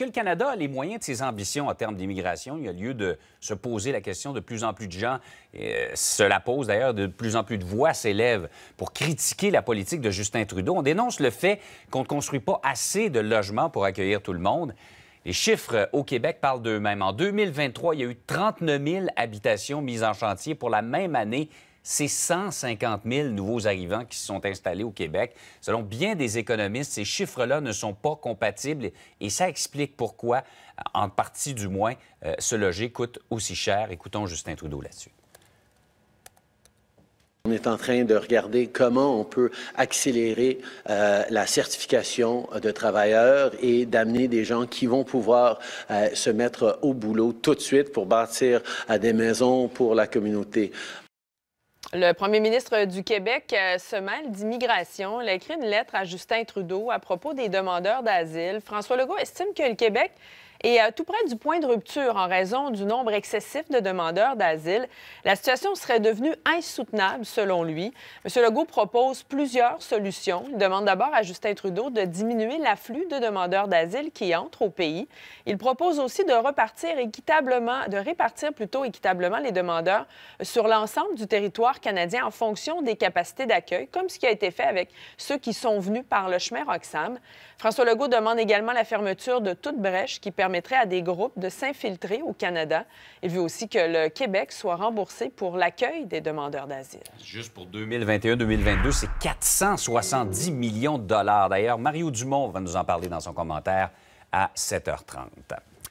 que le Canada a les moyens de ses ambitions en termes d'immigration. Il y a lieu de se poser la question. De plus en plus de gens et pose euh, pose D'ailleurs, de plus en plus de voix s'élèvent pour critiquer la politique de Justin Trudeau. On dénonce le fait qu'on ne construit pas assez de logements pour accueillir tout le monde. Les chiffres euh, au Québec parlent d'eux-mêmes. En 2023, il y a eu 39 000 habitations mises en chantier pour la même année c'est 150 000 nouveaux arrivants qui se sont installés au Québec. Selon bien des économistes, ces chiffres-là ne sont pas compatibles et ça explique pourquoi, en partie du moins, euh, ce se loger coûte aussi cher. Écoutons Justin Trudeau là-dessus. On est en train de regarder comment on peut accélérer euh, la certification de travailleurs et d'amener des gens qui vont pouvoir euh, se mettre au boulot tout de suite pour bâtir des maisons pour la communauté. Le premier ministre du Québec euh, se mêle d'immigration. Il a écrit une lettre à Justin Trudeau à propos des demandeurs d'asile. François Legault estime que le Québec et euh, tout près du point de rupture en raison du nombre excessif de demandeurs d'asile. La situation serait devenue insoutenable selon lui. M. Legault propose plusieurs solutions. Il demande d'abord à Justin Trudeau de diminuer l'afflux de demandeurs d'asile qui entrent au pays. Il propose aussi de repartir équitablement, de répartir plutôt équitablement les demandeurs sur l'ensemble du territoire canadien en fonction des capacités d'accueil, comme ce qui a été fait avec ceux qui sont venus par le chemin Roxham. François Legault demande également la fermeture de toute brèche qui permet permettrait à des groupes de s'infiltrer au Canada. Il veut aussi que le Québec soit remboursé pour l'accueil des demandeurs d'asile. Juste pour 2021-2022, c'est 470 millions de dollars. D'ailleurs, Mario Dumont va nous en parler dans son commentaire à 7h30.